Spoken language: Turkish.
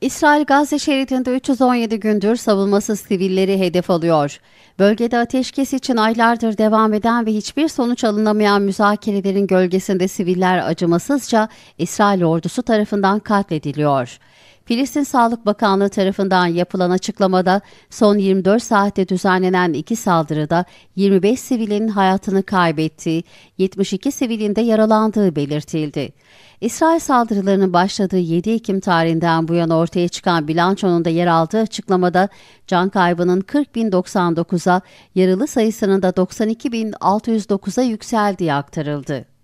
İsrail Gazze şeridinde 317 gündür savunmasız sivilleri hedef alıyor. Bölgede ateşkes için aylardır devam eden ve hiçbir sonuç alınamayan müzakerelerin gölgesinde siviller acımasızca İsrail ordusu tarafından katlediliyor. Filistin Sağlık Bakanlığı tarafından yapılan açıklamada son 24 saatte düzenlenen iki saldırıda 25 sivilin hayatını kaybettiği, 72 sivilin de yaralandığı belirtildi. İsrail saldırılarının başladığı 7 Ekim tarihinden bu yana ortaya çıkan bilançonun da yer aldığı açıklamada can kaybının 40.099'a, yaralı sayısının da 92.609'a yükseldiği aktarıldı.